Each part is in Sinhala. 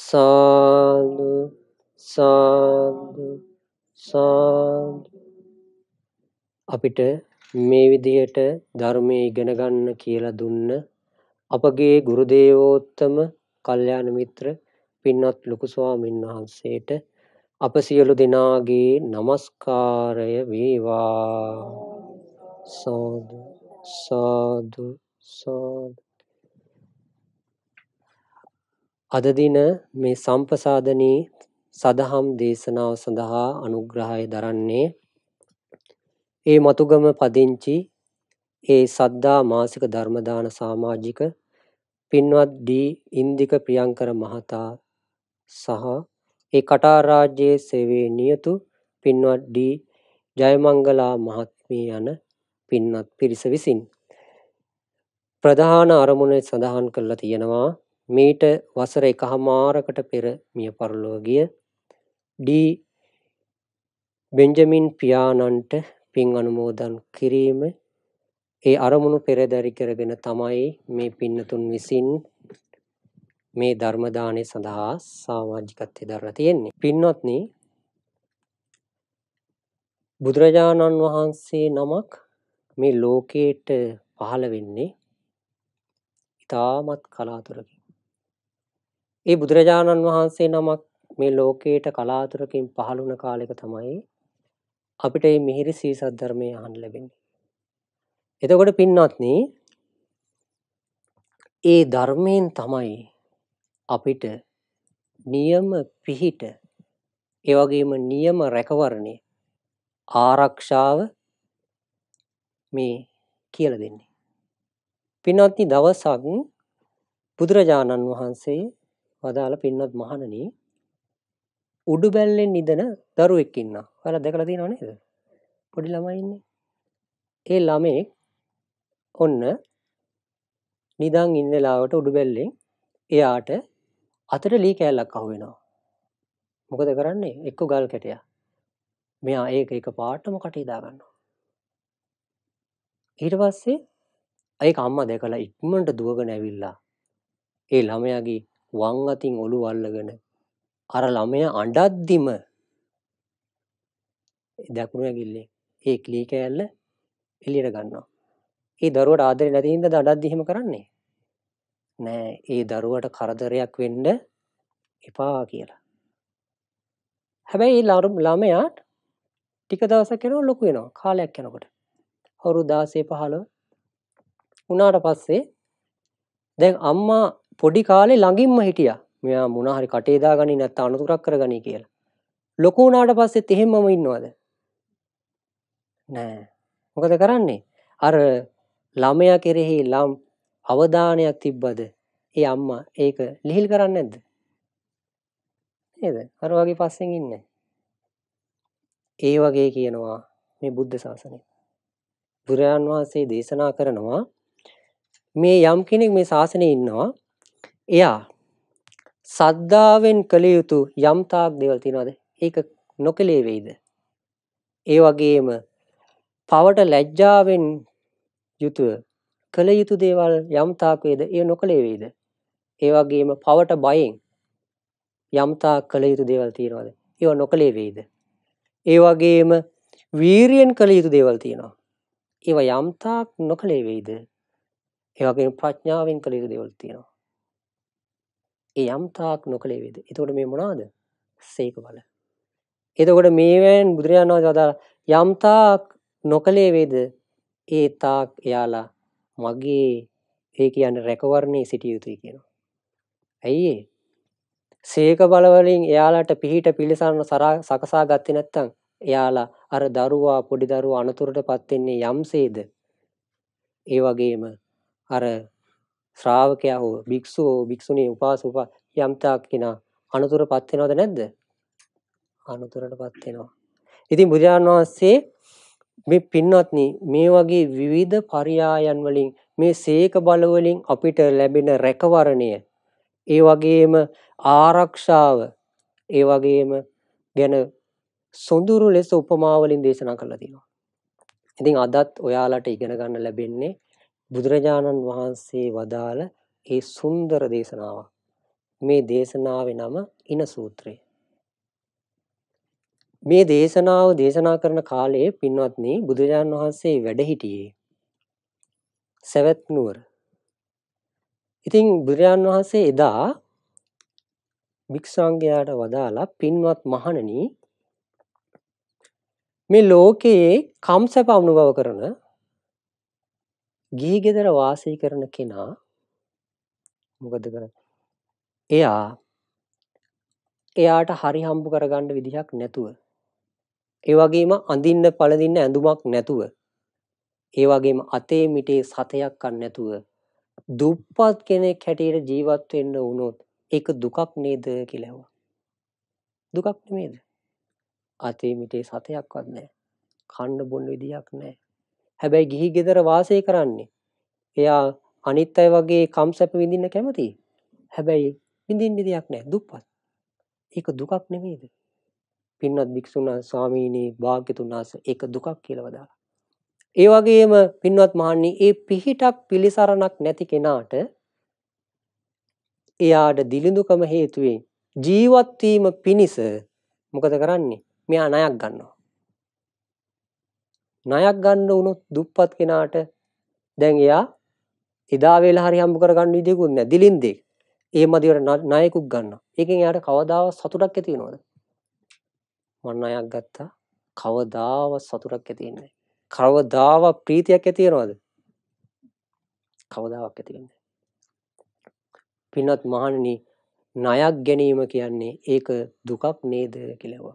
සාදු සාදු සාදු අපිට මේ විදිහට ධර්මයේ ඉගෙන ගන්න කියලා දුන්න අපගේ ගුරු දේවෝත්තම කල්යාණ මිත්‍ර පින්වත් ලොකු ස්වාමීන් වහන්සේට අප සියලු දෙනාගේ নমස්කාරය වේවා සාදු සාදු සාදු අද දින මේ සම්පසාදනී සදහම් දේශනාව සඳහා අනුග්‍රහය දරන්නේ ඒ මතුගම පදිංචි ඒ සද්දා මාසික ධර්මදාන සමාජික පින්වත් ඩී ඉන්දික ප්‍රියංකර මහතා සහ ඒ කටාරාජ්‍යයේ සේවයේ නියුතු පින්වත් ඩී ජයමංගලා මහත්මිය යන පින්වත් පිරිස විසින් ප්‍රධාන අරමුණ සඳහන් කරලා තියෙනවා මීට වසර එකහමාරකට පෙර මිය පරලොව ගිය ඩී බෙන්ජමින් පියාණන්ට පින් අනුමෝදන් කිරීම ඒ අරමුණු පෙරදරි කරගෙන තමයි මේ පින්නතුන් විසින් මේ ධර්ම දාණය සඳහා සමාජිකත්වයේ දරලා තියෙන්නේ. පින්වත්නි බුදුරජාණන් වහන්සේ නමක් මේ ලෝකයට පහළ වෙන්නේ ඉතාමත් කලාතුරකින්. ඒ බුදුරජාණන් වහන්සේ නමක් මේ ලෝකයට කලාතුරකින් පහළ වුණ කාලෙක තමයි අපිට මේ මිහිරි සීසත් ධර්මය අහන්න ලැබෙන්නේ. එතකොට පින්වත්නි ඒ ධර්මයෙන් තමයි අපිට නියම පිහිට ඒ වගේම නියම රැකවරණය ආරක්ෂාව මේ කියලා දෙන්නේ. පින්වත්නි දවසක් බුදුරජාණන් වහන්සේ වදාළ පින්වත් මහණන උඩු බැල්ලෙන් නිදන දරුවෙක්කින්න හල දෙකල දී නොනේද පොඩි ළමයින්නේ ඒ ළමේ ඔන්න නිදං ඉන්නලාවට උඩු බැල්ලෙන් එයාට අතට ලී කෑල්ලක් අහුවෙනවා මොකද කරන්නේ එක්ක ගල් කැටය මෙයා ඒක එක පාටම කටහිදාගන්න ඊට පස්සේ ඒක අම්ම දෙකලා ඉක්මට දුවග නැවිල්ලා ඒ ළමයාගේ වං අතින් ඔළුව අල්ලගෙන අර ළමයා අඬද්දිම දකුණු ඇඟිල්ලේ ඒ ක්ලී කෑල්ල එළියට ගන්නවා. ඒ දරුවට ආදරේ නැති හින්දාද අඬද්දි එහෙම කරන්නේ? නෑ ඒ දරුවට කරදරයක් වෙන්න එපා කියලා. හැබැයි ළමයාට ටික දවසක් යනකොට ලොකු වෙනවා කාලයක් යනකොට. අවුරුදු 16 15 උනාට පස්සේ දැන් අම්මා පොඩි කාලේ ළඟින්ම හිටියා මෙයා මොනහරි කටේ දාගන්නේ නැත්නම් අනතුරක් කරගනී කියලා. ලොකු වුණාට පස්සෙත් එහෙමම ඉන්නවද? නෑ. මොකද කරන්නේ? අර ළමයා කෙරෙහි ලම් අවධානයක් තිබ්බද? ඒ අම්මා ඒක ලිහිල් කරන්නේ නැද්ද? නේද? අර වගේ පස්සෙන් ඉන්නේ. ඒ වගේ කියනවා මේ බුද්ධ ශාසනය. බුදුරජාන් වහන්සේ දේශනා කරනවා මේ යම් කෙනෙක් මේ ශාසනයේ ඉන්නවා එයා සද්ධාවෙන් කළ යුතු යම්තාක් දෙවල් තිනවද ඒක නොකළේ වෙයිද. ඒ වගේම පවට ලැජ්ජාවෙන් යුතුව කළ යුතු දේවල් යම්තාක්වේද ඒ නොකළේ වෙයිද. ඒවගේම පවට බයෙන් යම්තා කළ යුතු දේවල් තියෙනවද ඒවා නොකළේ වෙයිද. ඒවගේම වීරියෙන් කළ යුතු දේවල් තියෙනවා. ඒව යම්තාක් නොකළේ වෙයිද ඒවගේ ප්‍රඥාවෙන් කළ යුතු දෙවල් තියෙනවා. ඒ යම් තාක් නොකළේ වේද. එතකොට මේ මොනාද? සීක බල. එතකොට මේවෙන් බුදුරජාණන් වහන්සේ වදාළ යම් තාක් නොකළේ වේද ඒ තාක් එයාලා මගේ ඒ කියන්නේ රැකවරණේ සිටිය යුතුයි කියනවා. ඇයි සීක බල වලින් එයාලට පිහිට පිළිසරණ සකසා ගත්තේ නැත්නම් එයාලා අර දරුවා පොඩි දරුවා අනතුරටපත් වෙන්නේ යම්සේද ඒ වගේම අර ශ්‍රාවකයා හෝ භික්ෂුව භික්ෂුණී උපාසක යම්තාක් කෙනා අනුතරපත් වෙනවද නැද්ද? අනුතරටපත් වෙනවා. ඉතින් බුදුරජාණන් වහන්සේ මේ පින්වත්නි මේ වගේ විවිධ පරයායන් වලින් මේ සීක බල වලින් අපිට ලැබෙන රැකවරණය ඒ වගේම ආරක්ෂාව ඒ වගේම ගැන සොඳුරු ලෙස උපමා වලින් දේශනා කරලා තියෙනවා. ඉතින් අදත් ඔයාලට ඉගෙන ගන්න ලැබෙන්නේ බුදුරජාණන් වහන්සේ වදාළ ඒ සුන්දර දේශනාවක්. මේ දේශනාවේ නම ඉන සූත්‍රය. මේ දේශනාව දේශනා කරන කාලයේ පින්වත්නි බුදුරජාණන් වහන්සේ වැඩ හිටියේ සවැත් නුවර. ඉතින් බුදුරජාණන් වහන්සේ එදා භික්ෂාංගයාට වදාලා පින්වත් මහණනි මේ ලෝකයේ කම්සප අනුභව කරන ගිහි ගෙදර වාසය කරන කෙනා මොකද කරන්නේ? එයා එයාට හරි හම්බ කරගන්න විදිහක් නැතුව ඒ වගේම අඳින්න පළඳින්න ඇඳුමක් නැතුව ඒ වගේම අතේ මිටේ සතයක් නැතුව දුප්පත් කෙනෙක් හැටියට ජීවත් වෙන්න වුණොත් ඒක දුකක් නේද කියලා ඇහුවා. දුකක් නෙමේද? අතේ මිටේ සතයක්වත් නැහැ. කන්න බොන්න විදියක් නැහැ. හැබැයි ගිහි ගෙදර වාසය කරන්නේ. එයා අනිත් අය වගේ කම්සැප විඳින්න කැමති. හැබැයි විඳින්න දෙයක් නැහැ දුප්පත්. ඒක දුකක් නෙමෙයිද? පින්වත් භික්ෂුණා ස්වාමීනි භාග්‍යතුන් වහන්සේ ඒක දුකක් කියලා වදාලා. ඒ වගේම පින්වත් මහන්නේ ඒ පිහිටක් පිළිසරණක් නැති කෙනාට එයාට දිලිඳුකම හේතුවෙන් ජීවත් වීම පිණිස මොකද කරන්නේ? මෙයා ණයක් ගන්නවා. ණයක් ගන්න වුණොත් දුප්පත් කෙනාට දැන් එයා එදා වේලා හරි හම්බ කරගන්න විදිහකුත් නැහැ. දිලින්දේ. ඒ මදිවට ණයකුත් ගන්නවා. ඒකෙන් එයාට කවදාවත් සතුටක් ඇති වෙනවද? මම ණයක් ගත්තා. කවදාවත් සතුටක් ඇති වෙන්නේ නැහැ. කවදාවත් ප්‍රීතියක් ඇති වෙනවද? කවදාවත් ඇති වෙන්නේ නැහැ. පින්වත් මහණෙනි ණයක් ගැනීම කියන්නේ ඒක දුකක් නේද කියලා.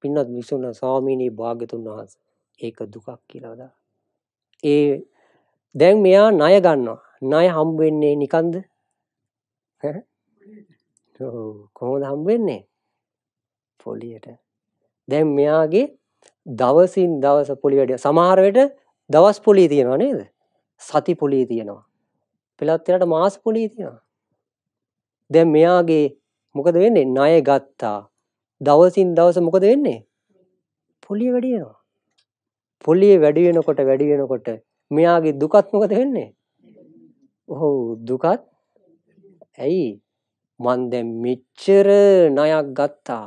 පින්වත් විසුණු ස්වාමීනි භාග්‍යතුන් වහන්සේ ඒක දුකක් කියලවදා. ඒ දැන් මෙයා ණය ගන්නවා. ණය හම් වෙන්නේ නිකන්ද? කොහොමද හම් වෙන්නේ? පොලියට. දැන් මෙයාගේ දවසින් දවස පොලි වැඩි සමහර වෙට දවස් පොලිය තියෙනවා නේද? සති පොලිය තියෙනවා. පළත් වෙනට මාස පොලිය තියෙනවා. දැන් මෙයාගේ මොකද වෙන්නේ? ණය ගත්තා. දවසින් දවස මොකද වෙන්නේ? පොලිය වැඩි වෙනවා. පොලිය වැඩි වෙනකොට වැඩි වෙනකොට මෙයාගේ දුකත් මොකද වෙන්නේ? ඔව් දුකත් ඇයි මන් දැන් මෙච්චර ණයක් ගත්තා.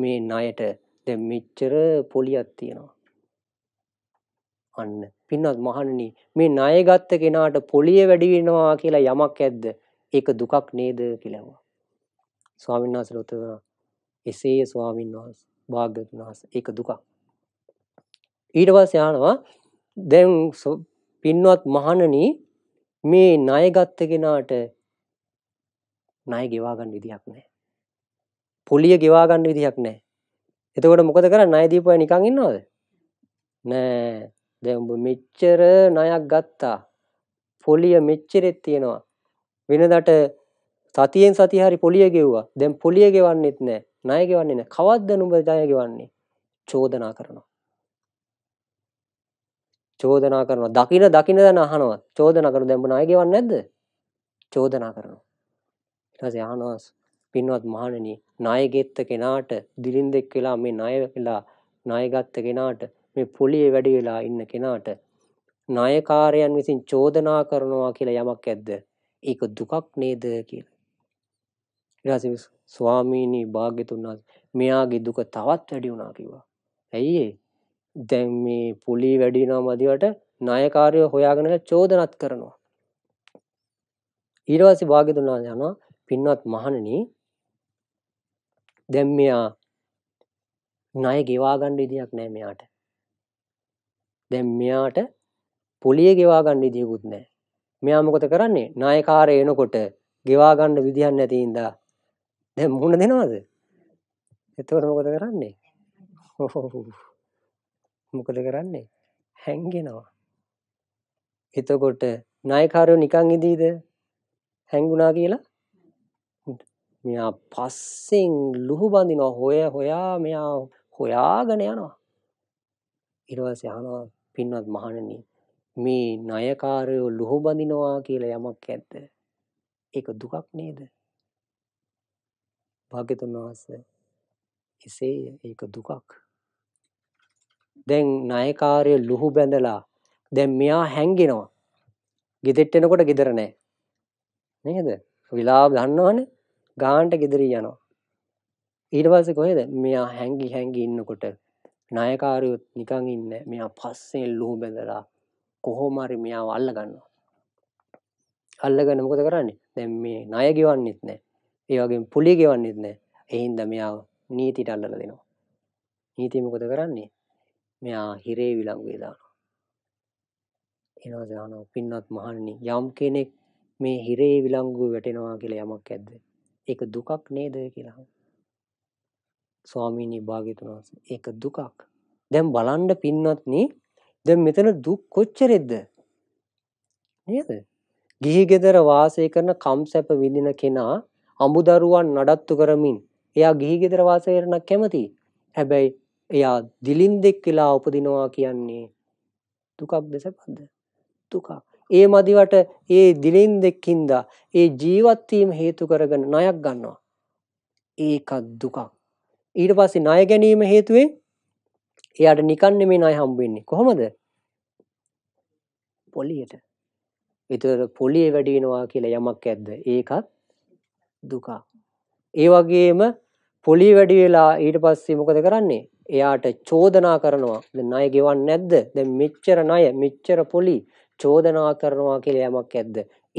මේ ණයට දැන් මෙච්චර පොලියක් තියෙනවා. අන්න පින්වත් මහණනි මේ ණය ගත්ත කෙනාට පොලිය වැඩි වෙනවා කියලා යමක් ඇද්ද? ඒක දුකක් නේද කියලා ඇහුවා. ස්වාමීන් වහන්සේලා උත්තර දුන්නා. එසේ ස්වාමීන් වහන්සේ භාග්‍යතුන් වහන්සේ ඒක දුකක්. ඊට පස්සේ අහනවා දැන් පින්වත් මහණනි මේ ණය ගත්ත කෙනාට ණය ගෙවා ගන්න විදියක් නැහැ. පොලිය ගෙවා ගන්න විදියක් නැහැ. එතකොට මොකද කරන්නේ ණය දීපු අය නිකන් ඉන්නවද? නෑ. දැන් ඔබ මෙච්චර ණයක් ගත්තා. පොලිය මෙච්චරෙත් තියෙනවා. වෙනදට සතියෙන් සතිය හරි පොලිය ගෙව්වා. දැන් පොලිය ගෙවන්නෙත් නෑ. ණය ගෙවන්නේ නෑ. කවද්ද නුඹ ණය ගෙවන්නේ? චෝදනා කරනවා. චෝදනා කරනවා. දකින දකින දැන් අහනවා. චෝදනා කරන දැන් මොන අය ගෙවන්නේ නැද්ද? චෝදනා කරනවා. ඊට පස්සේ අහනවා පින්වත් මහණෙනි ණය ගෙත්ත කෙනාට දිලින්දෙක් වෙලා මේ ණය වෙලා ණය ගත්ත කෙනාට මේ පොලියේ වැඩි වෙලා ඉන්න කෙනාට ණයකාරයන් විසින් චෝදනා කරනවා කියලා යමක් ඇද්ද? ඒක දුකක් නේද කියලා. ඊට පස්සේ ස්වාමීනි භාග්‍යතුන් වහන්සේ මෙයාගේ දුක තවත් වැඩි වුණා කිව්වා. ඇයි ඒ? දැන් මේ පුලි වැඩි වෙනවා මදිවට ණයකාරයෝ හොයාගෙන චෝදනාත් කරනවා. ඊට පස්සේ භාග්‍යතුන් වහන්සේ අහනවා පින්වත් මහණෙනි දැන් මෙයා ණය ගෙවා ගන්න විදියක් නැහැ මෙයාට. දැන් මෙයාට පොලිය ගෙවා ගන්න විදියකුත් නැහැ. මෙයා මොකද කරන්නේ? ණයකාරය එනකොට ගෙවා ගන්න විදියක් නැති ඉඳා දැන් මුහුණ දෙනවද? එතකොට මොකද කරන්නේ? මොකද කරන්නේ? හැංගෙනවා. එතකොට නායකාරයෝ නිකන් ඉදීද? හැංගුණා කියලා මෙයා පස්සෙන් ලුහු බඳිනවා හොය හොයා මෙයා හොයාගෙන යනවා. ඊට පස්සේ අහනවා පින්වත් මහණෙනි මේ ණයකාරයෝ ලුහු බඳිනවා කියලා යමක් ඇද්ද? ඒක දුකක් නේද? භාග්‍යතුන් වහන්සේ එසේ ඒක දුකක්. දැන් ණයකාරය ලුහු බැඳලා දැන් මෙයා හැංගෙනවා. ගෙදෙට්ට එනකොට ගෙදර නැහැ. නේද? විලා ගන්නවනේ. ගාන්ට ගෙදරී යනවා. ඊට පස්සේ කොහෙද? මෙයා හැංගි හැංගි ඉන්නකොට ණයකාරයොත් නිකන් ඉන්නේ මෙයා පස්සේ ලුහු බැඳලා කොහොම හරි මෙයාව අල්ල ගන්නවා. අල්ලගෙන මොකද කරන්නේ? දැන් මේ ණය ගෙවන්නෙත් නැහැ. ඒ වගේම පුලිය ගෙවන්නෙත් නැහැ. ඒ හින්දා මෙයාව නීතියට අල්ලලා දෙනවා. නීතිය මොකද කරන්නේ? මෙයා හිරේ විලංගුවේ දානවා. එනවා දානවා පින්වත් මහන්නි යම් කෙනෙක් මේ හිරේ විලංගුව වැටෙනවා කියලා යමක් ඇද්ද? ඒක දුකක් නේද කියලා. ස්වාමීනි භාග්‍යතුන් වහන්සේ ඒක දුකක්. දැන් බලන්න පින්වත්නි දැන් මෙතන දුක් කොච්චරද? නේද? ගිහි ගෙදර වාසය කරන කම්සැප විඳින කෙනා අමුදරුවන් නඩත්තු කරමින් එයා ගිහි ගෙදර වාසය කරන කැමති. හැබැයි එයා දිලින්දෙක් වෙලා උපදිනවා කියන්නේ දුකක්ද සැපද? දුකක්. ඒ මදිවට ඒ දිලින්දෙක්ින්ද ඒ ජීවත් වීම හේතු කරගෙන ණයක් ගන්නවා. ඒකත් දුකක්. ඊට පස්සේ ණය ගැනීම හේතුවෙන් එයාට නිකන් නෙමෙයි ණය හම්බ වෙන්නේ. කොහොමද? පොලියට. ඒතර පොලිය වැඩි වෙනවා කියලා යමක් ඇද්ද? ඒකත් දුකක්. ඒ වගේම පොලිය වැඩි වෙලා ඊට පස්සේ මොකද කරන්නේ? එයාට චෝදනා කරනවා දැන් ණය ගෙවන්නේ නැද්ද දැන් මෙච්චර ණය මෙච්චර පොලි චෝදනා කරනවා කියලා යමක් ඇද්ද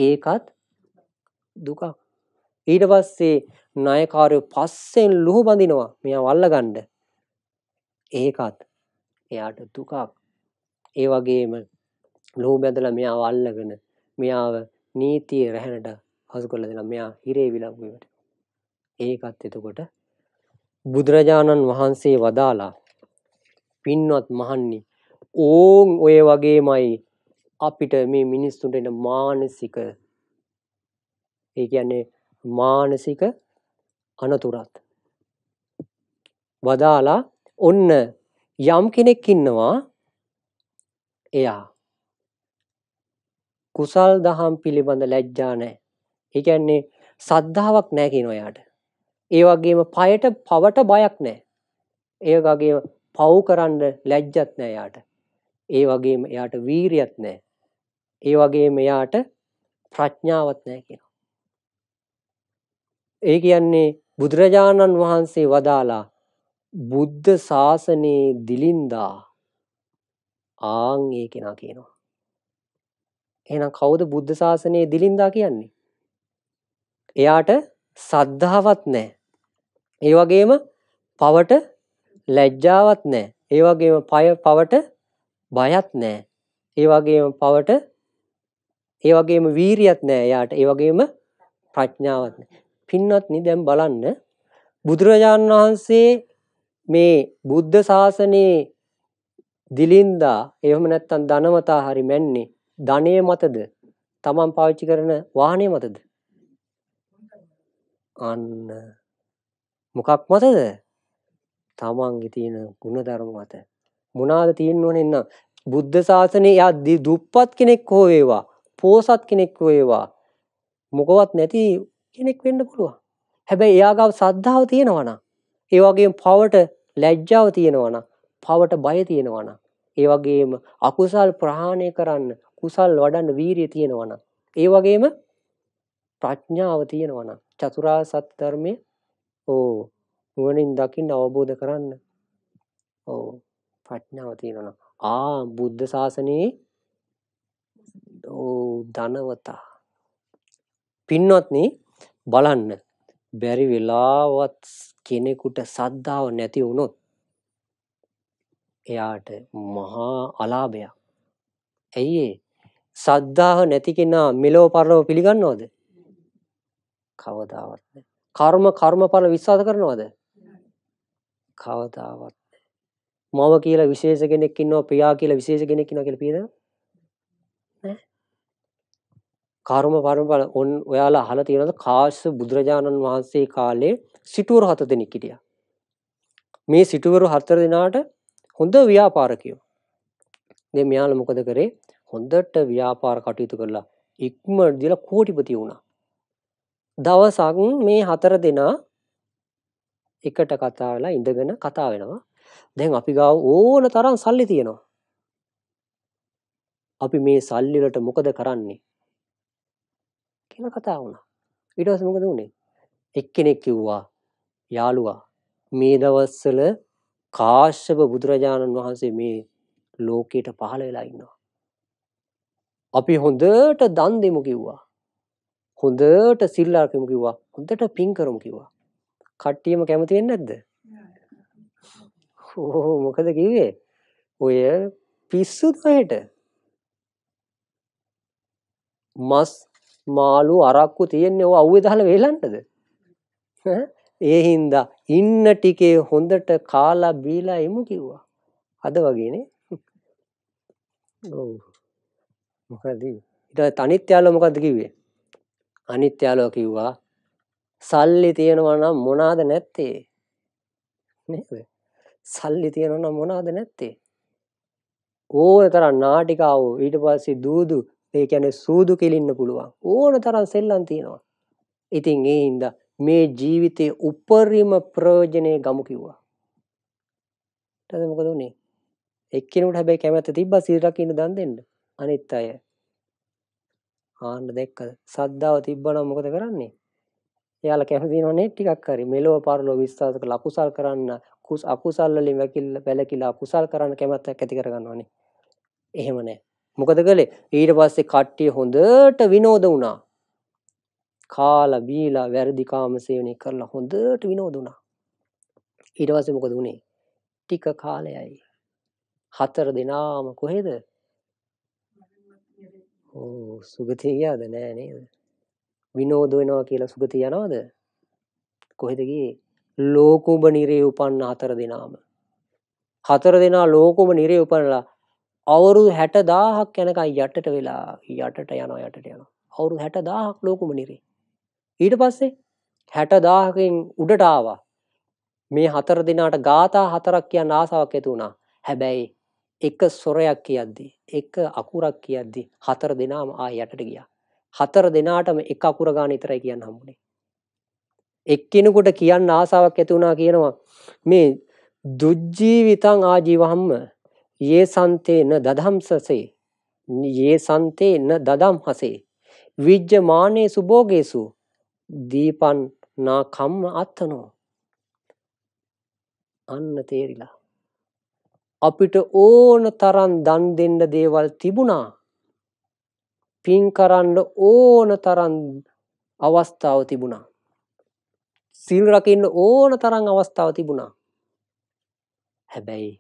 ඒකත් දුකක් ඊට පස්සේ ණයකාරයෝ පස්සෙන් ලුහු බඳිනවා මෙයා වල්ලගන්න ඒකත් එයාට දුකක් ඒ වගේම ලුහු බැඳලා මෙයා වල්ලගෙන මෙයාව නීතිය රැහැනට හසු කරලා දෙනවා මෙයා හිරේ විලංගුවට ඒකත් එතකොට බුදුරජාණන් වහන්සේ වදාලා පින්වත් මහන්නේ ඕන් ඔය වගේමයි අපිට මේ මිනිස්සුන්ට එන මානසික ඒ කියන්නේ මානසික අනතුරත් වදාලා ඔන්න යම් කෙනෙක් ඉන්නවා එයා කුසල් දහම් පිළිබඳ ලැජ්ජා නැහැ. ඒ කියන්නේ සද්ධාාවක් නැහැ කියන ඔයාට. ඒ වගේම පයට පවට බයක් නැහැ. ඒ වගේම පව් කරන්න ලැජ්ජත් නැහැ යාට. ඒ වගේම එයාට වීරියක් නැහැ. ඒ වගේම එයාට ප්‍රඥාවක් නැහැ කියනවා. ඒ කියන්නේ බුදුරජාණන් වහන්සේ වදාලා බුද්ධ ශාසනයේ දිලින්දා ආන් ඒ කෙනා කියනවා. එහෙනම් කවුද බුද්ධ ශාසනයේ දිලින්දා කියන්නේ? එයාට සද්ධාවත් නෑ. ඒ වගේම පවට ලැජ්ජාවත් නෑ. ඒ වගේම පය පවට බයත් නෑ. ඒ වගේම පවට ඒ වගේම වීරියත් නෑ එයාට. ඒ වගේම ප්‍රඥාවත් නෑ. පින්වත්නි දැන් බලන්න බුදුරජාණන් වහන්සේ මේ බුද්ධ ශාසනයේ දිලින්දා එහෙම නැත්නම් ධනවතා හරි මැන්නේ ධනයේ මතද? Taman පාවිච්චි කරන වාහනේ මතද? අන්න මොකක් මතද තමන්ගේ තියෙන ගුණධර්ම මත මොනාද තියෙන්න ඕනේ නම් බුද්ධ ශාසනේ යද්දී දුප්පත් කෙනෙක් හෝ වේවා පෝසත් කෙනෙක් වේවා මොකවත් නැති කෙනෙක් වෙන්න පුළුවන් හැබැයි එයා ගාව සද්ධාව තියෙනවා නම් ඒ වගේම පවට ලැජ්ජාව තියෙනවා නම් පවට බය තියෙනවා නම් ඒ වගේම අකුසල් ප්‍රහාණය කරන්න කුසල් වඩන්න වීරිය තියෙනවා නම් ඒ වගේම ප්‍රඥාව තියෙනවා නම් චතුරා සත් ධර්මය ඕ නුවනින් දකිින් අවබෝධ කරන්න ඕ පට්නාව තියෙනන ආ බුද්ධ ශාසනයේ ධනවතා පින්වත්න බලන්න බැරි වෙලාවත් කෙනෙකුට සද්ධාව නැති වුණොත් එයාට මහා අලාභයක් ඇයිඒ සද්ධාව නැති කෙනා මෙලෝ පරලව පිළිගන්නවද කවදාවත් නෑ. කර්ම කර්මඵල විශ්වාස කරනවද? කවදාවත් නෑ. මව කියලා විශේෂ කෙනෙක් ඉන්නවා, පියා කියලා විශේෂ කෙනෙක් ඉන්නවා කියලා පියද? නෑ. කර්ම කර්මඵල ඔන් ඔයාලා අහලා තියෙනවද කාශ්‍ය බුදුරජාණන් වහන්සේ කාලේ සිටුවරු හත දෙනෙක් හිටියා. මේ සිටුවරු හතර දෙනාට හොඳ ව්‍යාපාරකයෝ. දැන් මෙයාලා මොකද කරේ? හොඳට ව්‍යාපාර කටයුතු කරලා ඉක්ම දිලා කෝටිපති වුණා. දවසක් මේ හතර දෙනා එකට කතා වෙලා ඉඳගෙන කතා වෙනවා. දැන් අපි ගාව ඕන තරම් සල්ලි තියෙනවා. අපි මේ සල්ලි වලට මොකද කරන්නේ? කියලා කතා වුණා. ඊට පස්සේ මොකද වුනේ? එක්කෙනෙක් කිව්වා යාළුවා මේ දවස්වල කාශ්‍යප බුදුරජාණන් වහන්සේ මේ ලෝකයට පහළ වෙලා ඉන්නවා. අපි හොඳට දන් දෙමු කිව්වා. හොඳට සිල්ලාකමු කිව්වා. හොඳට පින් කරමු කිව්වා. කට්ටියම කැමති වෙන්නේ නැද්ද? ඕ මොකද කිව්වේ? ඔය පිස්සුද ඔහෙට? මස් මාළු අරක්කු තියෙන්නේ ඔය අවුවේ දාලා වේලන්නද? ඒ හින්දා ඉන්න ටිකේ හොඳට කාලා බීලා ඉමු කිව්වා. අද වගේනේ. ඔව්. මොකද ඊට අනිත් යාළුවා මොකද්ද කිව්වේ? අනිත් යාළුවා කිව්වා සල්ලි තියෙනවා නම් මොනවාද නැත්තේ? නේද? සල්ලි තියෙනවා නම් මොනවාද නැත්තේ? ඕන තරම් නාටිකාව ඊට පස්සේ දූදු ඒ කියන්නේ සූදු කෙලින්න පුළුවන්. ඕන තරම් සෙල්ලම් තියෙනවා. ඉතින් ඒ හින්දා මේ ජීවිතේ උපරිම ප්‍රයෝජනේ ගමු කිව්වා. ඊට මොකද උනේ? එක්කෙනෙකුට හැබැයි කැමැත්ත තිබ්බා සිල් රකින්න දන් දෙන්න. අනිත් අය ආන්න දැක්කද? සද්දාව තිබ්බනම් මොකද කරන්නේ? එයාලා කැමති නෝනේ ටිකක් හරි මෙලෝ පරලෝ විශ්වාස කරලා අකුසල් කරන්න කුස් අකුසල් වලින් වැකිල්ල වැළකීලා අකුසල් කරන්න කැමැත්තක් ඇති කරගන්නවනේ. එහෙම නැහැ. මොකද කළේ? ඊට පස්සේ කට්ටිය හොඳට විනෝද වුණා. කාලා බීලා වැරදි කාම සේවනය කරලා හොඳට විනෝද වුණා. ඊට පස්සේ මොකද වුනේ? ටික කාලයයි හතර දෙනාම කොහෙද? ඕ සුගතිය ගියාද නෑ නේද? විනෝද වෙනවා කියලා සුගතිය යනවද? කොහෙද ගියේ? ලෝකුඹ නිරේ උපන්න හතර දෙනාම. හතර දෙනා ලෝකුඹ නිරේ උපන්නලා අවුරුදු 60000ක් යනකම් යටට වෙලා යටට යනවා යටට යනවා. අවුරුදු 60000ක් ලෝකුඹ නිරේ. ඊට පස්සේ 60000කින් උඩට ආවා. මේ හතර දිනාට ගාථා හතරක් කියන්න ආසාවක් ඇති වුණා. හැබැයි එක සොරයක් කියද්දි එක අකුරක් කියද්දි හතර දෙනාම ආ යටට ගියා. හතර දෙනාටම එක අකුර ගාන විතරයි කියන්න හම්බුනේ. එක්කෙනෙකුට කියන්න ආසාවක් ඇති වුණා කියනවා මේ දුජ්ජීවිතං ආජීවහම්ම යේ සන්තේ න දදම්සසේ යේ සන්තේ න දදම්හසේ විජ්ජමානේ සුභෝගේසු දීපන් නා කම්ම අත්තනෝ අන්න තේරිලා අපිට ඕන තරන් දන් දෙන්න දේවල් තිබුණා. පින් කරන්න ඕන තරන් අවස්ථාව තිබුණා. සිල් රකින්න ඕන තරම් අවස්ථාව තිබුණා. හැබැයි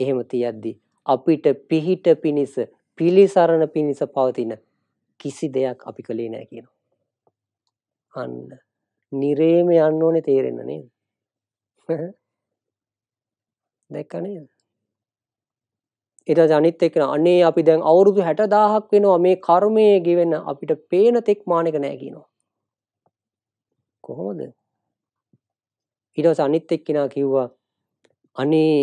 එහෙම තියද්දි අපිට පිහිට පිණිස පිළිසරණ පිණිස පවතින කිසි දෙයක් අපි කළේ නෑ කියනවා. අන්න නිරේම යන්න ඕනේ තේරෙන්න නේද? දැක්ක නේද ඊට අනිත් එක අනේ අපි දැන් අවුරුදු 60000ක් වෙනවා මේ කර්මය ගෙවෙන අපිට පේන තෙක් මානෙක නෑ කියනවා කොහොමද ඊට පස්සේ අනිත් එක්කිනා කිව්වා අනේ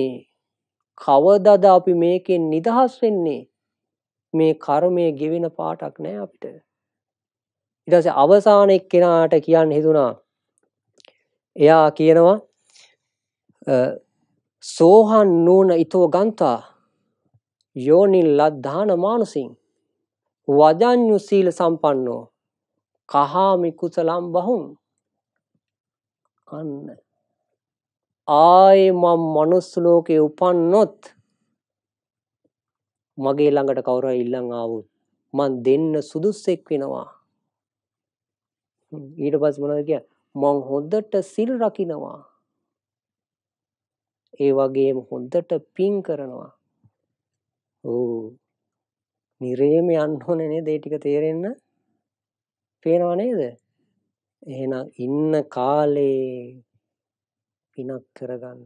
කවදද අපි මේකෙන් නිදහස් වෙන්නේ මේ කර්මය ගෙවෙන පාටක් නෑ අපිට ඊට පස්සේ අවසාන එක්කිනාට කියන්න හිතුණා එයා කියනවා සෝහන් නූන ඊතෝ ගන්තා යෝනින් ලද්ධාන මානුසින් වදඤ්ඤු සීල සම්පන්නෝ කහාමි කුසලම් බහුම් අන්න ආයේ මම manuss ලෝකේ උපන්නොත් මගේ ළඟට කවුරු හරි ඉල්ලන් ආවොත් මං දෙන්න සුදුස්සෙක් වෙනවා ඊට පස්සේ මොනවද කියන්නේ මං හොඳට සිල් රකින්නවා ඒ වගේම හොඳට පිං කරනවා. ඕ. නිරේම යන්න ඕනේ නේද ඒ ටික තේරෙන්න? පේනව නේද? එහෙනම් ඉන්න කාලේ පිනක් කරගන්න.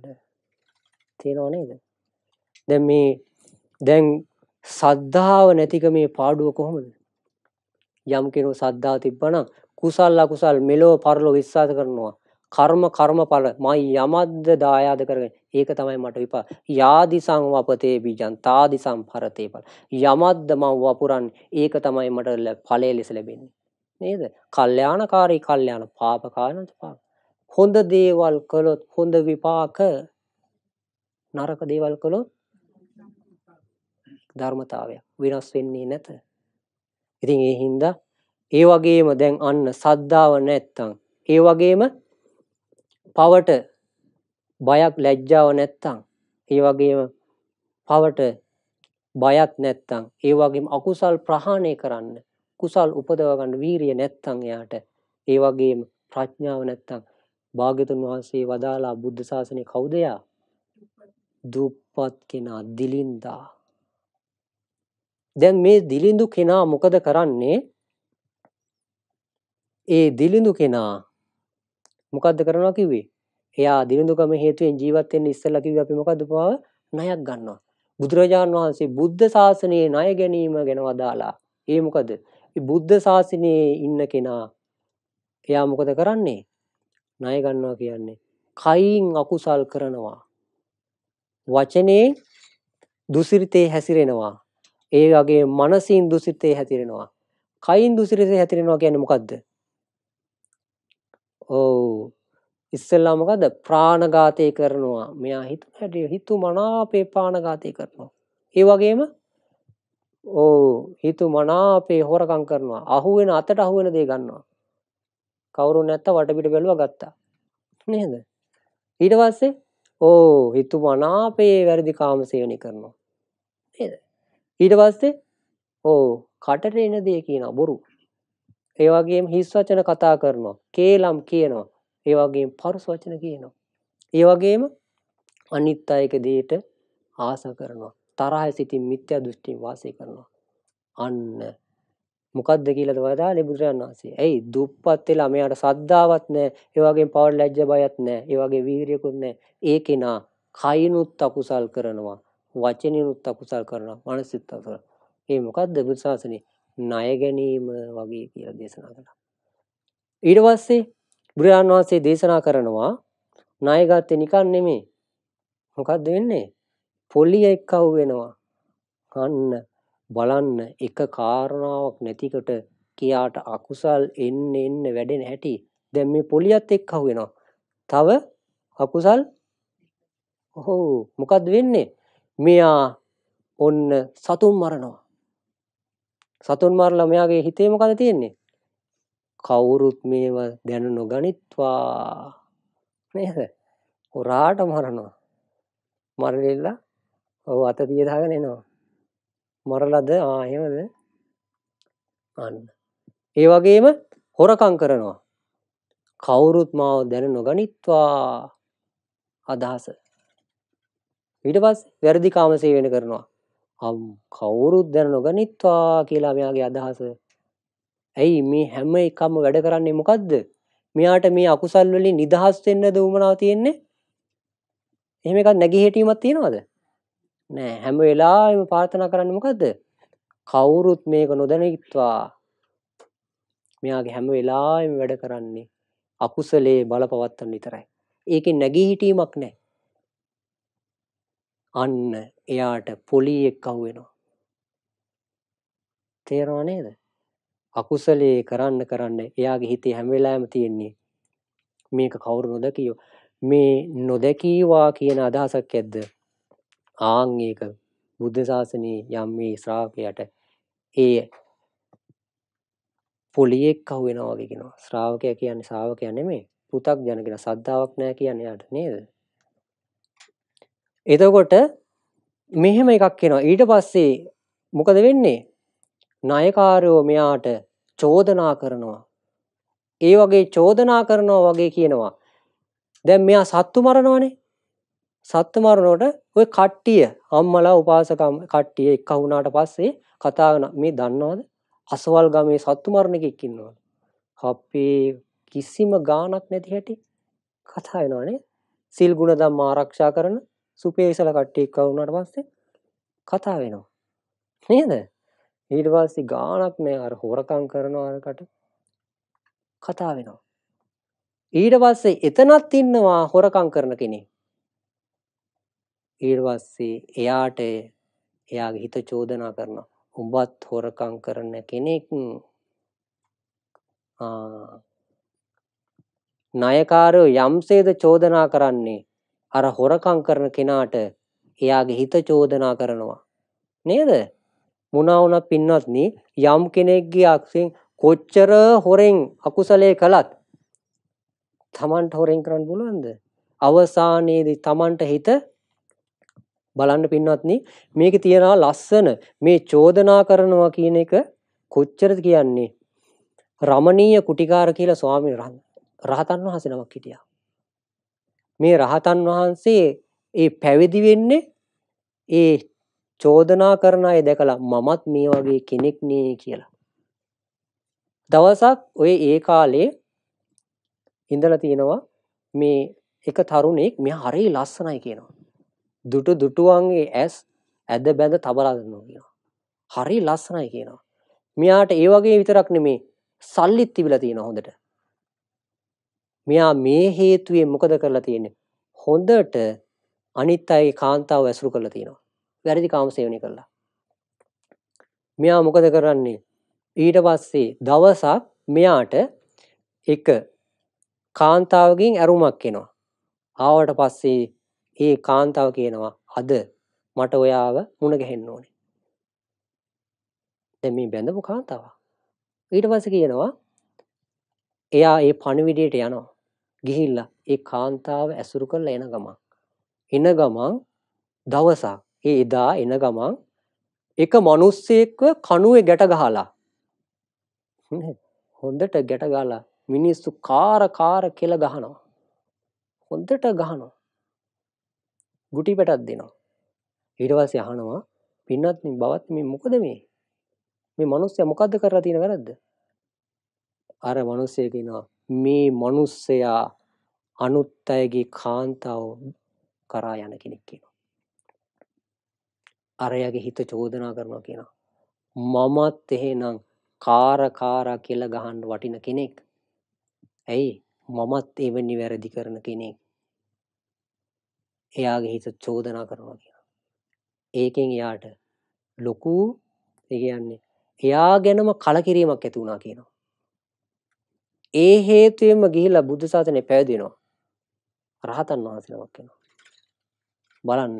තේනව නේද? දැන් මේ දැන් සද්ධාව නැතික මේ පාඩුව කොහොමද? යම් කෙනෙකු සද්ධාව තිබ්බනම් කුසල් අකුසල් මෙලෝ පරලෝ විශ්වාස කරනවා. කර්ම කර්මඵල මම යමද්ද දායාද කරගෙන ඒක තමයි මට විපාක යාදිසං වපතේ බීජං තාදිසං පරතේ ඵල යමද්ද මම වපුරන්නේ ඒක තමයි මට ඵලයේ ලෙස ලැබෙන්නේ නේද? කල්යාණකාරී කල්යාණ පාපකාරණ පාප හොඳ දේවල් කළොත් හොඳ විපාක නරක දේවල් කළොත් ධර්මතාවය වෙනස් වෙන්නේ නැත. ඉතින් ඒ හින්දා ඒ වගේම දැන් අන්න සද්ධාව නැත්තම් ඒ වගේම පවට බයක් ලැජ්ජාව නැත්තං ඒ වගේම පවට බයක් නැත්තං ඒ වගේම අකුසල් ප්‍රහාණය කරන්න කුසල් උපදවගන්න වීරිය නැත්තං එයාට ඒ වගේම ප්‍රඥාව නැත්තං භාග්‍යතුන් වහන්සේ වදාලා බුද්ධ ශාසනය කවුද යා දුප්පත් කෙනා දිලින්දා දැන් මේ දිලිඳු කෙනා මොකද කරන්නේ ඒ දිලිඳු කෙනා මොකද්ද කරනවා කිව්වේ? එයා දිනදුකම හේතුවෙන් ජීවත් වෙන්න ඉස්සෙල්ලා කිව්වේ අපි මොකද්ද පාව? ණයක් ගන්නවා. බුදුරජාන් වහන්සේ බුද්ධ ශාසනයේ ණය ගැනීම ගැන වදාලා. ඒ මොකද? බුද්ධ ශාසනයේ ඉන්න කෙනා එයා මොකද කරන්නේ? ණය ගන්නවා කියන්නේ කයින් අකුසල් කරනවා. වචනේ දුසිරිතේ හැසිරෙනවා. ඒ වගේ මනසින් දුසිරිතේ හැතිරෙනවා. කයින් දුසිරිතේ හැතිරෙනවා කියන්නේ මොකද්ද? ඔව් ඉස්සෙල්ලා මොකද ප්‍රාණඝාතය කරනවා මෙයා හිතුන හැටි හිතු මනාපේ ප්‍රාණඝාතය කරනවා ඒ වගේම ඕ හිතු මනාපේ හොරකම් කරනවා අහුවෙන අතට අහුවෙන දේ ගන්නවා කවුරු නැත්ත වටපිට බැලුවා ගත්තා නේද ඊට පස්සේ ඕ හිතු මනාපේ වැරදි කාම සේවනය කරනවා නේද ඊට පස්සේ ඕ කටට එන දේ කියනවා බොරු ඒ වගේම හිස් වචන කතා කරනවා කේලම් කියනවා ඒ වගේ පරුස වචන කියනවා. ඒ වගේම අනිත් අයක දේට ආස කරනවා. තරහ සිතින් මිත්‍යා දෘෂ්ටියෙන් වාසය කරනවා. අන්න මොකද්ද කියලාද වදාලේ බුදුරජාණන් වහන්සේ. ඇයි දුප්පත් වෙලා මෙයාට සද්ධාවත් නැහැ. ඒ වගේම පවර ලැජ්ජ බයත් නැහැ. ඒ වගේ වීරියකුත් නැහැ. ඒ කෙනා කයිනුත් අකුසල් කරනවා. වචනිනුත් අකුසල් කරනවා. මනසිත් අකුසල්. ඒ මොකද්ද බුදු ණය ගැනීම වගේ කියලා දේශනා කළා. ඊට පස්සේ බුදුරජාන් වහන්සේ දේශනා කරනවා ණය ගත්තේ නිකන් නෙමෙයි. මොකද්ද වෙන්නේ? පොලිය එක්කව වෙනවා. අන්න බලන්න එක කාරණාවක් නැතිකොට කියාට අකුසල් එන්න එන්න වැඩෙන හැටි. දැන් මේ පොලියත් එක්කව වෙනවා. තව අකුසල් ඔහො මොකද්ද වෙන්නේ? මෙයා ඔන්න සතුන් මරනවා. සතුන් මරලා මෙයාගේ හිතේ මොකද තියෙන්නේ? කවුරුත් මේව දැන නොගනිත්වා නේද? හොරාට මරනවා. මරලෙල්ලා ඔව් අත පිය දාගෙන එනවා. මරලද? ආ එහෙමද? අන්න. ඒ වගේම හොරකම් කරනවා. කවුරුත් මාව දැන නොගනිත්වා අදහස. ඊට පස්සේ වැරදි කාම සේවන කරනවා. කවුරුත් දැන නොගනිත්වා කියලා මෙයාගේ අදහස. ඇයි මේ හැම එකම වැඩ කරන්නේ මොකද්ද? මෙයාට මේ අකුසල් වලින් නිදහස් වෙන්නද උවමනාව තියෙන්නේ? එහෙම එකක් නැගී හිටීමක් තියනවද? නෑ හැම වෙලාවෙම ප්‍රාර්ථනා කරන්නේ මොකද්ද? කවුරුත් මේක නොදැනීත්වා මෙයාගේ හැම වෙලාවෙම වැඩ කරන්නේ අකුසලයේ බලපවත්තන විතරයි. ඒකේ නැගී හිටීමක් නැහැ. අන්න එයාට පොලියක් අහුවෙනවා. තේරෙනව නේද? අකුසලයේ කරන්න කරන්න එයාගේ හිතේ හැම වෙලාවෙම තියෙන්නේ මේක කවුරු නොදකියෝ මේ නොදැකීවා කියන අදහසක් ඇද්ද ආන් ඒක බුද්ධ ශාසනයේ යම් මේ ශ්‍රාවකයාට ඒ පොලියෙක් අහු වෙනවා වගේ කියනවා ශ්‍රාවකයා කියන්නේ ශ්‍රාවකයා නෙමෙයි පු탁 ජන කියන සද්ධාාවක් නැහැ කියන්නේ යාට නේද එතකොට මෙහෙම එකක් එනවා ඊට පස්සේ මොකද වෙන්නේ ණයකාරයෝ මෙයාට චෝදනා කරනවා. ඒ වගේ චෝදනා කරනවා වගේ කියනවා. දැන් මෙයා සත්තු මරනවනේ. සත්තු මරනකොට ওই කට්ටිය අම්මලා උපාසක කට්ටිය එක වුණාට පස්සේ කතා මේ දන්නවද? අසවල් ගමේ සත්තු මරණ එකෙක් ඉන්නවලු. අපේ කිසිම ගාණක් නැති හැටි කතා වෙනවනේ. සිල් ගුණ ධම්ම ආරක්ෂා කරන සුපේසල කට්ටියක් වුණාට පස්සේ කතා වෙනවා. නේද? ඊට පස්සේ ගානක් මේ අර හොරකම් කරනවා අරකට කතා වෙනවා. ඊට පස්සේ එතනත් ඉන්නවා හොරකම් කරන කෙනෙක්. ඊට පස්සේ එයාට එයාගේ හිත චෝදනා කරනවා. උඹත් හොරකම් කරන කෙනෙක් නයකාරයෝ යම්සේද චෝදනා කරන්නේ අර හොරකම් කරන කෙනාට එයාගේ හිත චෝදනා කරනවා නේද මොනවා වුණත් පින්වත්නි යම් කෙනෙක්ගේ අක්ෂෙන් කොච්චර හොරෙන් අකුසලයේ කළත් Tamanට හොරෙන් කරන්න පුළුවන්ද? අවසානයේදී Tamanට හිත බලන්න පින්වත්නි මේකේ තියෙනවා ලස්සන මේ චෝදනා කරනවා කියන එක කොච්චරද කියන්නේ රමණීය කුටිකාර කියලා ස්වාමීන් රහතන් වහන්සේ නමක් හිටියා මේ රහතන් වහන්සේ ඒ පැවිදි වෙන්නේ ඒ චෝදනා කරන අය දැකලා මමත් මේ වගේ කෙනෙක් නේ කියලා. දවසක් ඔය ඒ කාලේ ඉඳල තියෙනවා මේ එක තරුණෙක් මෙ හරි ලස්සනයි කියනවා. දුටු දුටුවන්ගේ ඇස් ඇද බැඳ තබරදන්නවා කියනවා. හරි ලස්සනයි කියනවා. මෙයාට ඒ වගේ විතරක් නෙමේ සල්ලිත් තිබිල තියෙන හොඳට. මෙයා මේ හේතුවේ මොකද කරලා තියෙන. හොඳට අනිත් අයි කාන්තාව ඇසුරු කරලා තියෙනවා. වැරදි කාම සේවනය කරලා. මෙයා මොකද කරන්නේ ඊට පස්සේ දවසක් මෙයාට එක කාන්තාවකින් ඇරුමක් එනවා. ආවට පස්සේ ඒ කාන්තාව කියනවා අද මට ඔයාව මුණ ගැහෙන්න ඕනේ. දැන් මේ බැඳපු කාන්තාව. ඊට පස්සේ කියනවා එයා ඒ පණිවිඩයට යනවා. ගිහිල්ලා ඒ කාන්තාව ඇසුරු කරලා එන ගමන්. එන ගමන් දවසක් ඒ එදා එන ගමන් එක මනුස්සයෙක්ව කනුවේ ගැට ගහලා හොඳට ගැට ගාලා මිනිස්සු කාර කාර කෙල ගහනවා හොඳට ගහනවා ගුටි පැටත් දෙනවා ඊටවාසේ අහනවා පින්නත් බවත් මේ මොකද මේ මේ මනුස්සය මොකක්ද කරලා තියෙන වැරද්ද අර මනුස්සය කියනවා මේ මනුස්සයා අනුත් අයගේ කාන්තාව කරා යන කෙනෙක් කියනවා අරයගේ හිත චෝදනා කරනවා කියනවා. මමත් එහෙනම් කාරකාරා කියලා ගහන්න වටින කෙනෙක්. ඇයි මමත් එවැනි වැරදි කරන කෙනෙක්. එයාගේ හිත චෝදනා කරනවා කියනවා. ඒකෙන් එයාට ලොකු කියන්නේ එයා ගැනම කලකිරීමක් ඇති වුණා කියනවා. ඒ හේතුවෙන්ම ගිහිල්ලා බුද්ධ ශාසනය පැවිදි වෙනවා. රහතන් වහන්සේලමක් වෙනවා. බලන්න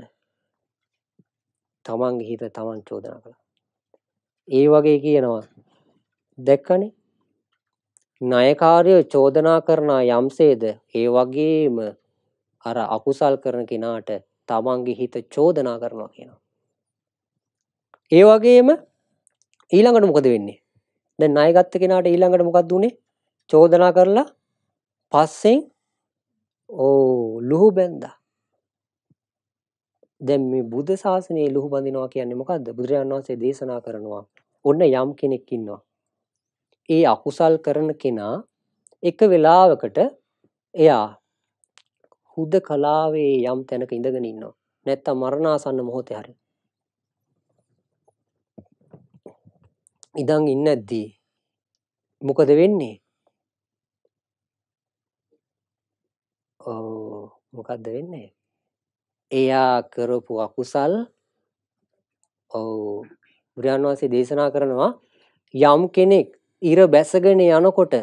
තමන්ගේ හිත තමන් චෝදනා කළා. ඒ වගේ කියනවා දැක්කනේ ණයකාරය චෝදනා කරන යම්සේද ඒ වගේම අර අකුසල් කරන කෙනාට තමන්ගේ හිත චෝදනා කරනවා කියනවා. ඒ වගේම ඊළඟට මොකද වෙන්නේ? දැන් ණය ගත්ත කෙනාට ඊළඟට මොකක්ද උනේ? චෝදනා කරලා පස්සෙන් ඕ ලුහු බැන්දා. දැන් මේ බුද්ධ ශාසනයේ ලුහු බඳිනවා කියන්නේ මොකද්ද? බුදුරජාණන් වහන්සේ දේශනා කරනවා. ඔන්න යම් කෙනෙක් ඉන්නවා. ඒ අකුසල් කරන කෙනා එක වෙලාවකට එයා හුද කලාවේ යම් තැනක ඉඳගෙන ඉන්නවා. නැත්තම් මරණාසන්න මොහොතේ හරි. ඉඳන් ඉන්නද්දී මොකද වෙන්නේ? ඔව් මොකද්ද වෙන්නේ? එයා කරපු අකුසල් ඔව් බුදුරන් වහන්සේ දේශනා කරනවා යම් කෙනෙක් ඉර බැසගෙන යනකොට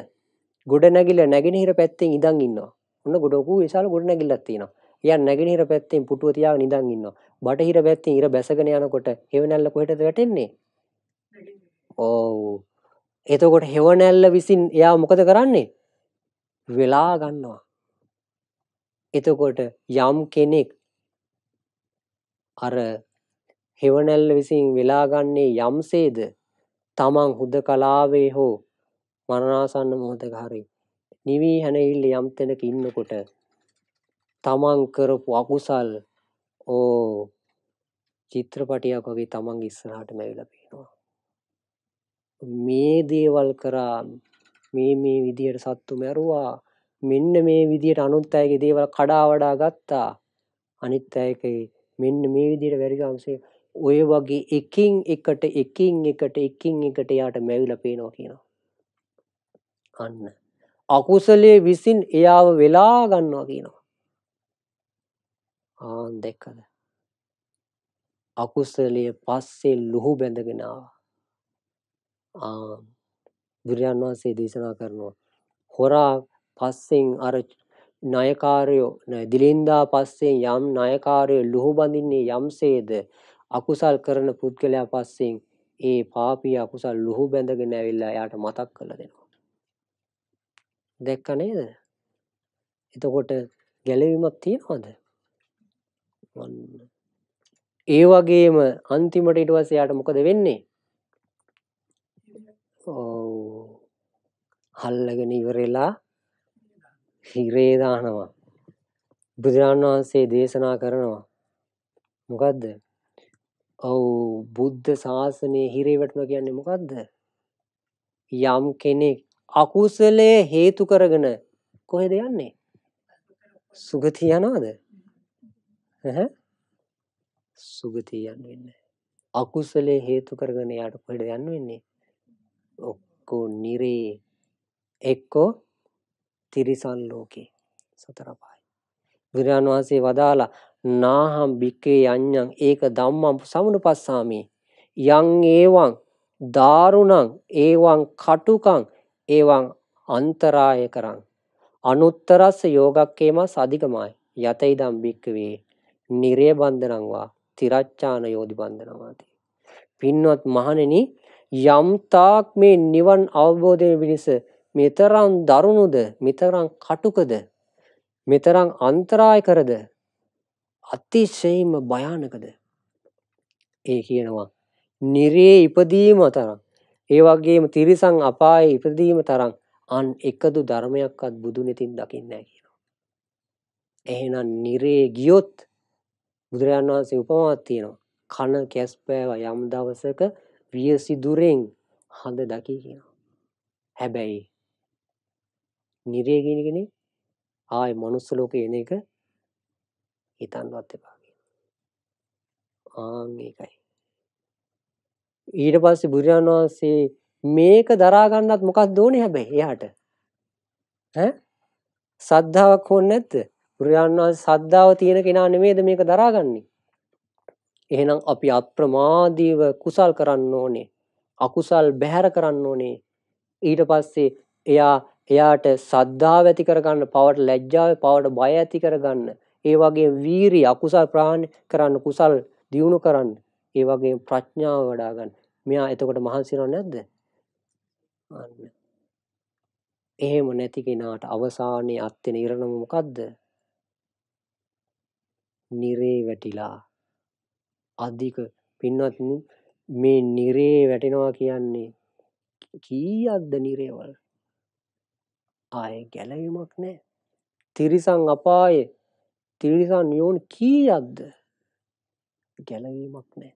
ගොඩ නැගිල නැගෙනහිර පැත්තෙන් ඉඳන් ඉන්නවා. ඔන්න ගොඩකු විශාල ගොඩ නැගිල්ලක් තියෙනවා. එයා නැගෙනහිර පැත්තෙන් පුටුව තියාගෙන ඉඳන් ඉන්නවා. බටහිර පැත්තෙන් ඉර බැසගෙන යනකොට හෙවණැල්ල කොහෙටද වැටෙන්නේ? ඔව්. එතකොට හෙවණැල්ල විසින් එයා මොකද කරන්නේ? වෙලා ගන්නවා. එතකොට යම් කෙනෙක් අර හෙවණැල්ල විසින් වෙලාගන්නේ යම්සේද තමන් හුදකලාවේ හෝ මරණාසන්න මොහොතක හරි නිවී හැනහිල්ල යම් තැනක ඉන්නකොට තමන් කරපු අකුසල් ඕ චිත්‍රපටියක් වගේ තමන් ඉස්සරහට මැවිලා පේනවා. මේ දේවල් කරා මේ මේ විදියට සත්තු මැරුවා මෙන්න මේ විදියට අනුත් අයගේ දේවල් කඩාවඩා ගත්තා අනිත් අයකයි මෙන්න මේ විදිහට වැරදි ඔය වගේ එකින් එකට එකින් එකට එකින් එකට යාට මැවිලා පේනවා කියනවා. අන්න. අකුසලයේ විසින් එයාව වෙලා ගන්නවා කියනවා. ආන් දෙකද. අකුසලයේ පස්සේ ලුහු බැඳගෙන ආවා. බුදුරජාණන් වහන්සේ දේශනා කරනවා. හොරා පස්සෙන් අර ණයකාරයෝ දිලින්දා පස්සෙන් යම් ණයකාරයෝ ලුහුබඳින්නේ යම්සේද අකුසල් කරන පුද්ගලයා පස්සෙන් ඒ පාපී අකුසල් ලුහු බැඳගෙන ඇවිල්ලා එයාට මතක් කරලා දෙනවා. දැක්ක නේද? එතකොට ගැලවීමක් තියනවද? ඒ වගේම අන්තිමට ඊට පස්සේ යාට මොකද වෙන්නේ? ඔව්. හල්ලගෙන ඉවරලා හිරේ දානවා. බුදුරජාණන් වහන්සේ දේශනා කරනවා. මොකද්ද? ඔව් බුද්ධ ශාසනයේ හිරේ වැටුණා කියන්නේ මොකද්ද? යම් කෙනෙක් අකුසලයේ හේතු කරගෙන කොහෙද යන්නේ? සුගතිය යනවද? ඈ? සුගතිය යන්නේ අකුසලයේ හේතු කරගෙන යාට කොහෙද යන්න වෙන්නේ? ඔක්කො නිරේ එක්කෝ තිරිසන් ලෝකේ සතර පායි. බුදුරජාණන් වහන්සේ වදාලා නාහම් බික්කේ යඤ්ඤං ඒක ධම්මං සමුනුපස්සාමි යං ඒවං දාරුණං ඒවං කටුකං ඒවං අන්තරාය කරං අනුත්තරස්ස යෝගක්කේමස් අධිකමයි යතයිදම් බික්කවේ නිරය බන්ධනං වා තිරච්ඡාන යෝධි බන්ධනං වාති පින්වත් මහණෙනි යම්තාක් මේ නිවන් අවබෝධයේ පිණිස මෙතරම් දරුණුද මෙතරම් කටුකද මෙතරම් අන්තරාය කරද අතිශයම භයානකද ඒ කියනවා නිරේ ඉපදීම තරම් ඒ වගේම තිරිසං අපායේ ඉපදීම තරම් අන් එකදු ධර්මයක්වත් බුදු නෙතින් දකින්නේ කියනවා. එහෙනම් නිරේ ගියොත් බුදුරජාණන් වහන්සේ උපමාවක් තියෙනවා. කන කැස්පෑව යම් දවසක වියසිදුරෙන් හඳ දකි කියනවා. හැබැයි නිරේ කියන එකනේ ආය මනුස්ස ලෝකේ එන එක හිතන්නවත් එපා ආන් ඒකයි ඊට පස්සේ බුදුරජාණන් වහන්සේ මේක දරා ගන්නත් මොකක්ද ඕනේ හැබැයි එයාට ඈ සද්ධාවක් ඕනේ නැද්ද බුදුරජාණන් වහන්සේ සද්ධාව තියෙන කෙනා නෙමෙයිද මේක දරාගන්නේ එහෙනම් අපි අප්‍රමාදීව කුසල් කරන්න ඕනේ අකුසල් බැහැර කරන්න ඕනේ ඊට පස්සේ එයා එයාට සද්ධාව ඇති කරගන්න, පවට ලැජ්ජාව, පවට බය ඇති කරගන්න, ඒ වගේ වීරිය අකුසල් ප්‍රහාණය කරන්න, කුසල් දියුණු කරන්න, ඒ වගේ ප්‍රඥාව වඩා ගන්න. මෙයා එතකොට මහන්සි වෙනව නැද්ද? අන්න. එහෙම නැති කෙනාට අවසානයේ අත් වෙන ඉරණම මොකද්ද? නිරේ වැටිලා අධික පින්වත් මේ නිරේ වැටෙනවා කියන්නේ කීයක්ද නිරේවල ආයේ ගැලවීමක් නෑ. තිරිසන් අපායේ තිරිසන් යෝනි කීයක්ද? ගැලවීමක් නෑ.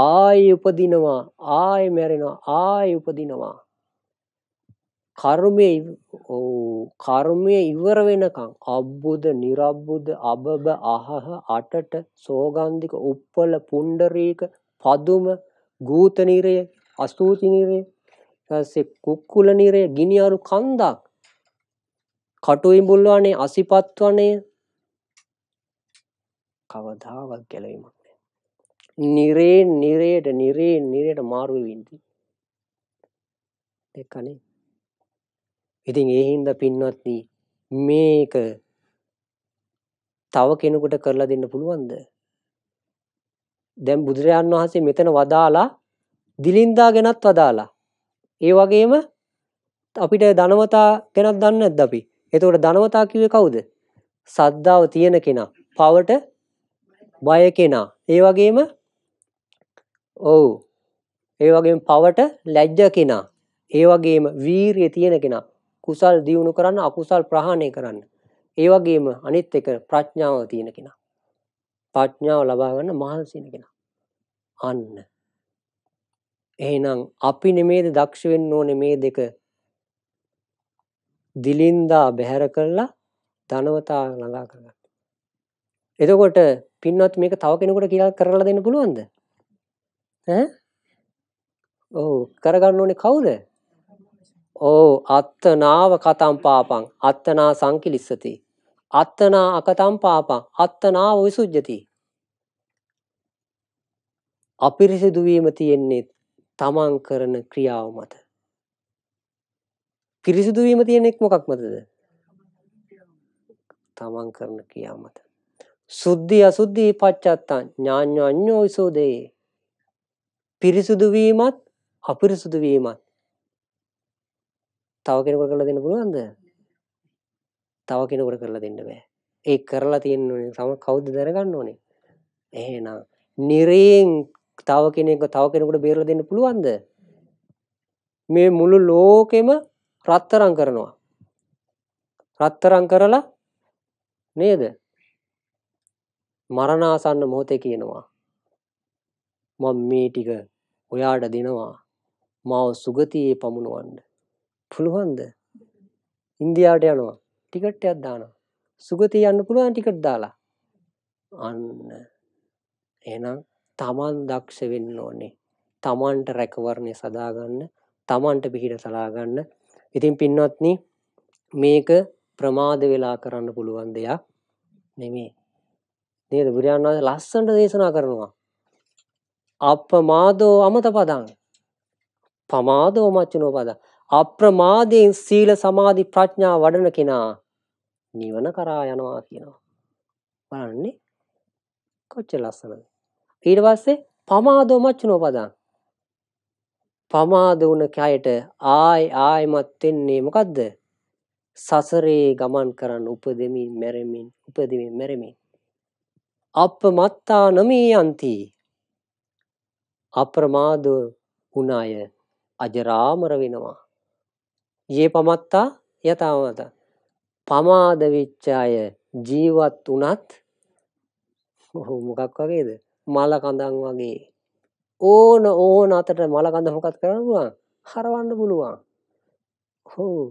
ආයේ උපදිනවා, ආයේ මැරෙනවා, ආයේ උපදිනවා. කර්මය ඔව් කර්මය ඉවර වෙනකම් අබ්බුද නිරබ්බුද අබබ අහහ අටට සෝගන්ධික උප්පල පුණ්ඩරීක පදුම ගූත නිරය අස්තුති නිරය ඊට පස්සේ කුක්කුල නිරය ගිනි අරු කන්දක් කටු ඉඹුල්වනේ අසිපත්වනේ කවදාවත් ගැලවීමක් නෑ. නිරේ නිරේට නිරේ නිරේට මාරු වෙන්නේ. දෙකනේ. ඉතින් ඒ හින්දා පින්වත්නි මේක තව කෙනෙකුට කරලා දෙන්න පුළුවන්ද? දැන් බුදුරජාන් වහන්සේ මෙතන වදාලා දිලින්දා ගැනත් වදාලා. ඒ වගේම අපිට ධනවතා ගැනත් දන්නේ නැද්ද අපි? එතකොට ධනවතා කිව්වේ කවුද? සද්ධාව තියෙන කෙනා. පවට බය කෙනා. ඒ වගේම ඔව්. ඒ වගේම පවට ලැජ්ජ කෙනා. ඒ වගේම වීරිය තියෙන කෙනා. කුසල් දියුණු කරන්න, අකුසල් ප්‍රහාණය කරන්න. ඒ වගේම අනිත් එක ප්‍රඥාව තියෙන කෙනා. ප්‍රඥාව ලබා ගන්න මහන්සි වෙන කෙනා. අන්න. එහෙනම් අපි නෙමේද දක්ෂ වෙන්න ඕනේ මේ දෙක දිලින්දා බැහැර කරලා ධනවතා ළඟා කරගන්න. එතකොට පින්වත් මේක තව කෙනෙකුට කියලා කරලා දෙන්න පුළුවන්ද? ඈ? ඔව් කරගන්න ඕනේ කවුද? ඔව් අත්තනාව කතම් පාපං අත්තනා සංකිලිස්සති. අත්තනා අකතම් පාපං අත්තනා විසුජ්ජති. අපිරිසිදු වීම තියෙන්නේ තමන් කරන ක්‍රියාව මත. පිරිසිදු වීම තියෙන එක් මොකක් මතද? තමන් කරන ක්‍රියා මත. සුද්ධි අසුද්ධි පච්චත්තං ඥාඤ්ඤඤ්ඤෝ විසෝදේ. පිරිසුදු වීමත් අපිරිසුදු වීමත් තව කෙනෙකුට කරලා දෙන්න පුළුවන්ද? තව කෙනෙකුට කරලා දෙන්න බෑ. ඒ කරලා තියෙන්න ඕනේ තම කවුද දරගන්න ඕනේ. එහෙනම් නිරයෙන් තව කෙනෙක්ව තව කෙනෙකුට බේරලා දෙන්න පුළුවන්ද? මේ මුළු ලෝකෙම රත්තරං කරනවා. රත්තරං කරලා නේද? මරණාසන්න මොහොතේ කියනවා. මම මේ ටික ඔයාට දෙනවා. මාව සුගතියේ පමුණවන්න. පුළුවන්ද? ඉන්දියාවට යනවා. ටිකට් එකක් දානවා. සුගතිය යන්න පුළුවන් ටිකට් දාලා. අන්න. එහෙනම් තමන් දක්ෂ වෙන්න ඕනේ. තමන්ට රැකවරණය සදාගන්න, තමන්ට පිහිට සලාගන්න, ඉතින් පින්වත්නි මේක ප්‍රමාද වෙලා කරන්න පුළුවන් දෙයක් නෙමේ. නේද? බුදුරජාණන් වහන්සේ ලස්සනට දේශනා කරනවා. අප්‍රමාදෝ අමතපදං. පමාදෝ මච්චනෝ පදං. අප්‍රමාදයෙන් සීල සමාධි ප්‍රඥා වඩන කෙනා නිවන කරා යනවා කියනවා. බලන්නේ කොච්චර ලස්සනද. ඊට පස්සේ පමාදෝ මච්චනෝ පදං. පමාද වුණ කයට ආයි ආයමත් වෙන්නේ මොකද්ද? සසරේ ගමන් කරන්න උපදෙමින් මැරෙමින් උපදෙමින් මැරෙමින් අපමත්තා නොමී යන්ති අප්‍රමාද වුණ අය අජරාමර වෙනවා යේ පමත්තා යතාවත පමාද වෙච්ච අය ජීවත් වුණත් ඔහු මොකක් වගේද මල කඳන් වගේ ඕන ඕන අතට මළගඳ මොකත් කරනවා හරවන්න පුළුවන් හෝ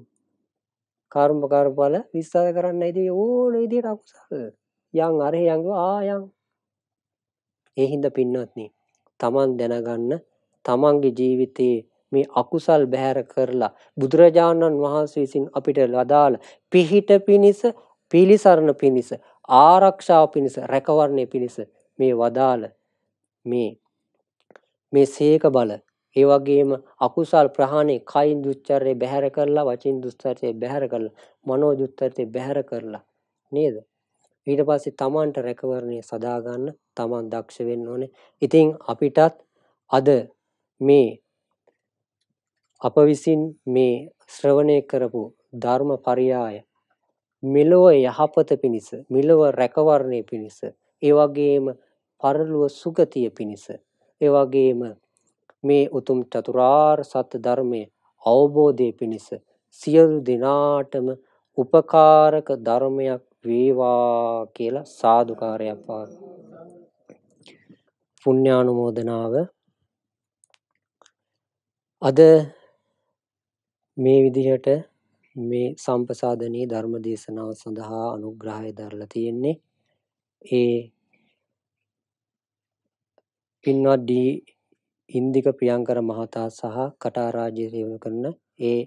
කර්ම කර්මඵල විස්තර කරන්න ඉතින් ඕන විදිහට අකුසල් යන් අරහෙ යන්ව ආයන් ඒ හින්දා පින්නවත්නි තමන් දැනගන්න තමන්ගේ ජීවිතයේ මේ අකුසල් බැහැර කරලා බුදුරජාණන් වහන්සේ විසින් අපිට ලදාළ පිහිට පිනිස පිලිසරණ පිනිස ආරක්ෂාව පිණිස රැකවරණය පිණිස මේ වදාළ මේ මේ සීක බල ඒ වගේම අකුසල් ප්‍රහාණය කයින් දුස්චර්ය බැහැර කරලා වචින් දුස්චර්ය බැහැර කරලා මනෝ දුස්චර්ය බැහැර කරලා නේද ඊට පස්සේ තමන්ට රැකවරණය සදා ගන්න තමන් දක්ෂ වෙන්න ඕනේ. ඉතින් අපිටත් අද මේ අප විසින් මේ ශ්‍රවණය කරපු ධර්ම පරියාය මෙලොව යහපත පිණිස මෙලොව රැකවරණය පිණිස ඒ වගේම පරලොව සුගතිය පිණිස ඒ වගේම මේ උතුම් චතුරාර්ය සත්‍ය ධර්මයේ අවබෝධය පිණිස සියලු දෙනාටම උපකාරක ධර්මයක් වේවා කියලා සාදුකාරයක් පාන. පුණ්‍යානුමෝදනාව අද මේ විදිහට මේ සම්පසාදනීය ධර්ම දේශනාව සඳහා අනුග්‍රහය දරලා තියෙන්නේ ඒ පින්වත් ඩී ඉන්දික ප්‍රියංකර මහතා සහ කටාරාජ්‍ය සේවන කරන ඒ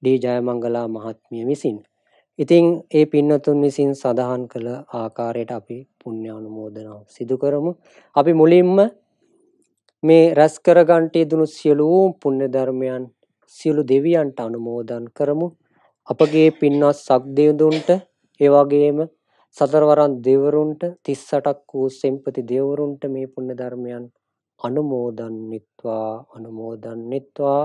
ඩී ජයමංගලා මහත්මිය විසින්. ඉතින් ඒ පින්නතුන් විසින් සඳහන් කළ ආකාරයට අපි පුණ්‍යානුමෝදනා සිදු කරමු. අපි මුලින්ම මේ රැස් කර ගන්ටි දුණු සියලුම පුණ්‍ය ධර්මයන් සියලු දෙවියන්ට අනුමෝදන් කරමු. අපගේ පින්වත් සක්දේවදුන්ට ඒ වගේම සතරවරන් දෙවරුන්ට 38ක් වූ සෙම්පති දෙවරුන්ට මේ පුණ්‍ය ධර්මයන් අනුමෝදන්විත්වා අනුමෝදන්විත්වා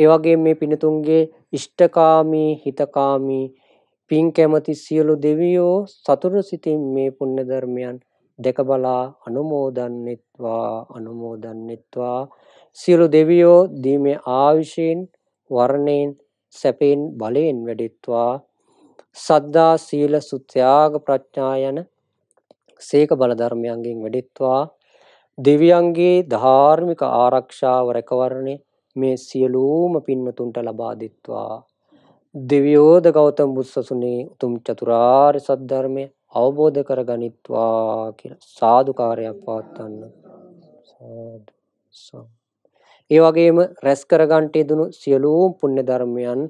ඒ වගේ මේ පිනතුන්ගේ ඉෂ්ඨකාමී හිතකාමී පින් කැමති සියලු දෙවියෝ සතුරු සිතින් මේ පුණ්‍ය ධර්මයන් දැක බලා අනුමෝදන්විත්වා අනුමෝදන්විත්වා සියලු දෙවියෝ දීමේ ආවිෂයෙන් වර්ණයෙන් සැපෙන් බලයෙන් වැඩිත්වා සද්දා සීල සුත්‍යාග ප්‍රඥා යන සීක බල ධර්මයන්ගෙන් වැඩිත්වා දෙවියන්ගේ ධාර්මික ආරක්ෂාව රැකවරණය මේ සියලූම පින්වතුන්ට ලබා දෙත්වා. දෙවියෝද ගෞතම බුදුසසුනේ උතුම් චතුරාර්ය සත්‍ය අවබෝධ කර ගනිත්වා කියලා සාදුකාරයක් පවත්වන්න. සාදු සාදු. ඒ වගේම රැස් කරගන්ට යෙදුණු සියලූම පුණ්‍ය ධර්මයන්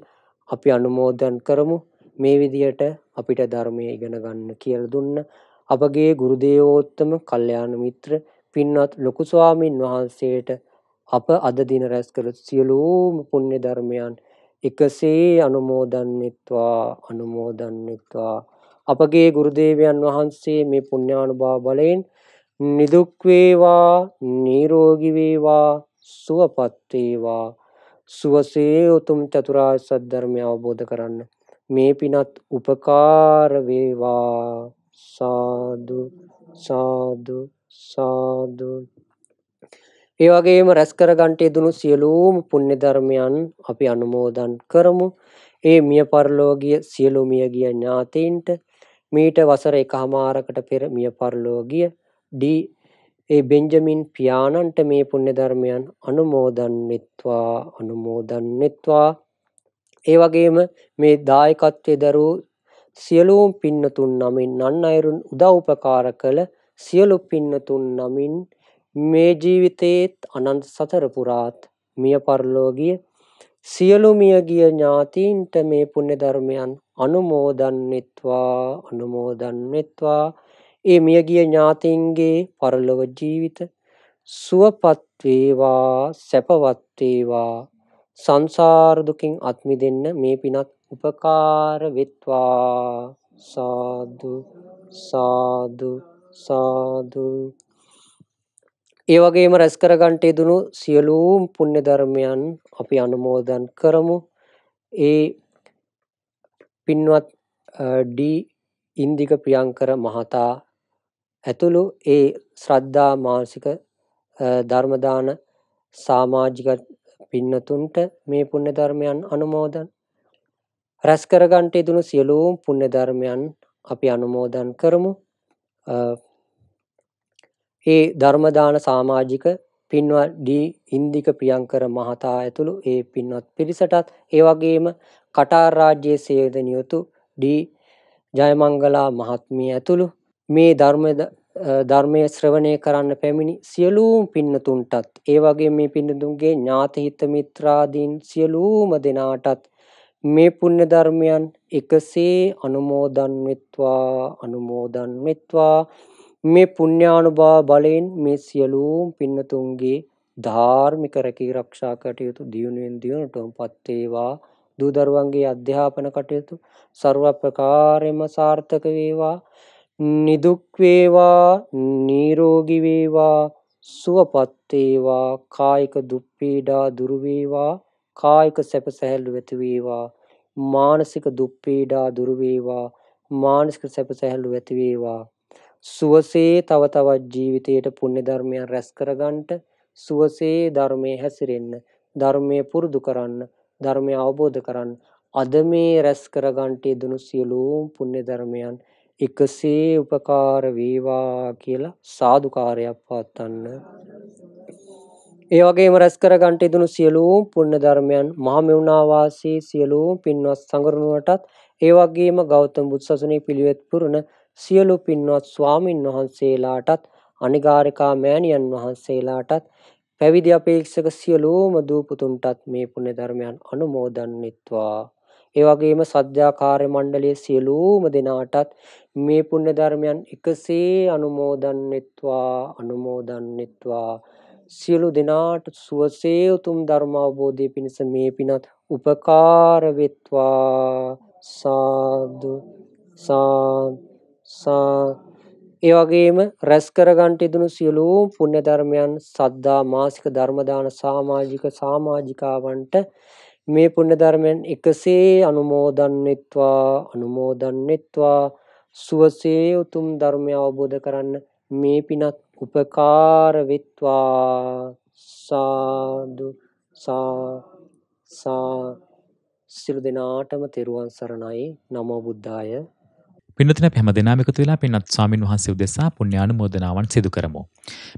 අපි අනුමෝදන් කරමු. මේ විදියට අපිට ධර්මය ඉගෙන ගන්න කියලා දුන්න අපගේ ගුරු දේවෝත්තම කල්යාණ මිත්‍ර පින්වත් ලොකු ස්වාමින් වහන්සේට අප අද දින රැස් කළ සියලුම පුණ්‍ය ධර්මයන් එකසේ අනුමෝදන්විත්වා අනුමෝදන්විත්වා අපගේ ගුරු දේවයන් වහන්සේ මේ පුණ්‍යානුභාව බලයෙන් නිදුක් වේවා නිරෝගී වේවා සුවපත් වේවා සුවසේ උතුම් චතුරාර්ය සත්‍ය ධර්මය අවබෝධ කරන්න මේ පිනත් උපකාර වේවා සාදු සාදු සාදු ඒ වගේම රැස් කර ගන්නට යෙදුණු සියලුම පුණ්‍ය ධර්මයන් අපි අනුමෝදන් කරමු. ඒ මිය පරලෝකීය සියලු මියගිය ඥාතීන්ට මීට වසර එකහමාරකට පෙර මිය පරලෝකීය ඩී ඒ බෙන්ජමින් පියාණන්ට මේ පුණ්‍ය ධර්මයන් අනුමෝදන් වෙත්වා අනුමෝදන් වෙත්වා. ඒ වගේම මේ දායකත්වයේ දරූ සියලුම පින්නතුන් නමින් නන් අයුරුන් උදව් උපකාර කළ සියලු පින්නතුන් නමින් මේ ජීවිතයේත් අනන්ත සතර පුරාත් මිය පරලෝ ගිය සියලු මිය ගිය ඥාතීන්ට මේ පුණ්‍ය ධර්මයන් අනුමෝදන් වෙත්වා අනුමෝදන් වෙත්වා ඒ මිය ගිය ඥාතීන්ගේ පරලොව ජීවිත සුවපත් වේවා සැපවත් වේවා සංසාර දුකින් අත් මිදෙන්න මේ පිනත් උපකාර වෙත්වා සාදු සාදු සාදු ඒ වගේම රැස් කරගන්ට යෙදුණු සියලූම් පුණ්‍ය ධර්මයන් අපි අනුමෝදන් කරමු. ඒ පින්වත් ඩී ඉන්දික ප්‍රියංකර මහතා ඇතුළු ඒ ශ්‍රද්ධා මානසික ධර්මදාන සාමාජික පින්නතුන්ට මේ පුණ්‍ය ධර්මයන් අනුමෝදන් රැස් කරගන්ට යෙදුණු සියලූම් පුණ්‍ය ධර්මයන් අපි අනුමෝදන් කරමු. ඒ ධර්මදාන සාමාජික පින්වත් ඩී ඉන්දික ප්‍රියංකර මහතා ඇතුළු ඒ පින්වත් පිරිසටත් ඒ වගේම කටාර් රාජ්‍යයේ සේවදනියුතු ඩී ජයමංගලා මහත්මිය ඇතුළු මේ ධර්මය ශ්‍රවණය කරන්න පැමිණි සියලූම් පින්නතුන්ටත් ඒ වගේ මේ පින්නතුන්ගේ ඥාතිහිත මිත්‍රාදීන් සියලූම දෙනාටත් මේ පුුණ්‍ය ධර්මයන් එකසේ අනුමෝදන් වෙත්වා අනුමෝදන් වෙත්වා මේ පුණ්‍යානුභාව බලයෙන් මේ සියලුම පින්නතුන්ගේ ධාර්මික රැකී ආරක්ෂා කටයුතු දියුණුවෙන් දියුණුවටමපත් වේවා දූ දරුවන්ගේ අධ්‍යාපන කටයුතු ਸਰව ප්‍රකාරෙම සාර්ථක වේවා නිදුක් වේවා නිරෝගී වේවා සුවපත් වේවා කායික දුක් පීඩා දුරු වේවා කායික සැප සැහැල්ලු වෙති වේවා මානසික දුක් පීඩා දුරු වේවා මානසික සැප සැහැල්ලු වෙති වේවා සුවසේ තව තවත් ජීවිතයට පුණ්‍ය ධර්මයන් රැස් කරගන්නට සුවසේ ධර්මයේ හැසිරෙන්න ධර්මයේ පුරුදු කරන්න ධර්මය අවබෝධ කරන්න අද මේ රැස් කරගන්නට දුනු සියලුම පුණ්‍ය ධර්මයන් එකසේ උපකාර වේවා කියලා සාදුකාරයක් පවත්වන්න. ඒ වගේම රැස් කරගන්නට දුනු සියලුම පුණ්‍ය ධර්මයන් මහා මෙවුනා වාසී සියලුම පින්වත් සංගරුණටත් ඒ වගේම ගෞතම බුදු සසුනේ පිළිවෙත් පුරන සියලු පින්වත් ස්වාමින් වහන්සේලාටත් අනිගාරිකා මෑණියන් වහන්සේලාටත් පැවිදි අපේක්ෂක සියලුම දූපුතුන්ටත් මේ පුණ්‍ය ධර්මයන් අනුමෝදන්විත්වා. ඒ වගේම සත්‍යා කාර්ය මණ්ඩලයේ සියලුම දෙනාටත් මේ පුණ්‍ය ධර්මයන් එකසේ අනුමෝදන්විත්වා අනුමෝදන්විත්වා. සියලු දෙනාට සුවසේ උතුම් ධර්ම අවබෝධය පිණිස මේ පිනත් උපකාර වෙත්වා. සාදු සාදු ඒ වගේම රැස් කරගන්ට ඉදුණු සියලූම් පුණ්‍ය ධර්මයන් සද්දා මාසික ධර්මදාන සාමාජික සාමාජිකාවන්ට මේ පුණ්‍ය ධර්මයන් එකසේ අනුමෝදන්නෙත්වා අනුමෝදන්නෙත්වා සුවසේ උතුම් ධර්මය අවබෝධ කරන්න මේ පිනත් උපකාර වෙත්වා සාදු සා සා සිළු දෙනාටම තෙරුවන් සරණයි නමෝ බුද්ධාය පින්නතුන අපි හැම දිනම එකතු වෙලා පින්වත් ස්වාමින් වහන්සේ උදෙසා පුණ්‍යානුමෝදනාවන් සිදු කරමු.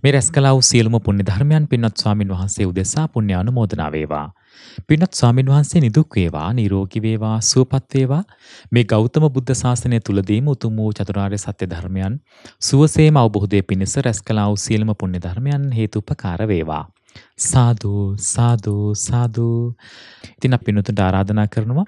මේ රැස් කළා වූ සියලුම පුණ්‍ය ධර්මයන් පින්වත් ස්වාමින් වහන්සේ උදෙසා පුණ්‍යානුමෝදනා වේවා. පින්වත් ස්වාමින් වහන්සේ නිදුක් වේවා, නිරෝගී වේවා, සුවපත් වේවා. මේ ගෞතම බුද්ධ ශාසනය තුලදීම උතුම් වූ චතුරාර්ය සත්‍ය ධර්මයන් සුවසේම අවබෝධයේ පිණිස රැස් කළා වූ සියලුම පුණ්‍ය ධර්මයන් හේතුපකාර වේවා. සාදු සාදු සාදු. ඉතින් අපි පින්වතුන්ට ආරාධනා කරනවා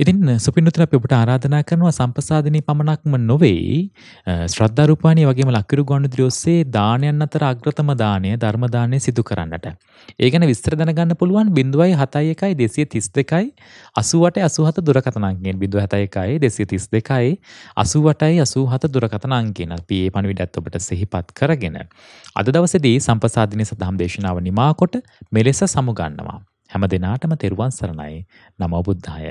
ඉතින් සුපින්නුතර අපි ඔබට ආරාධනා කරනවා සම්පසාදිනී පමණක්ම නොවේ ශ්‍රද්ධා රූපාණී වගේම ලක්කිරු ගොණුදිරි ඔස්සේ දානයන් අතර අග්‍රතම දාණය ධර්ම දාණය සිදු කරන්නට. ඒ ගැන විස්තර දැනගන්න පුළුවන් 071 232 88 87 දුරකථන අංකයෙන් 071 232 88 87 දුරකථන අංකයෙන් අපි මේ පණිවිඩයත් ඔබට සිහිපත් කරගෙන අද දවසේදී සම්පසාදිනී සදහම් දේශනාව නිමා කොට මෙලෙස සමුගන්නවා. හැම දිනාටම තෙරුවන් සරණයි. නමෝ බුද්ධාය.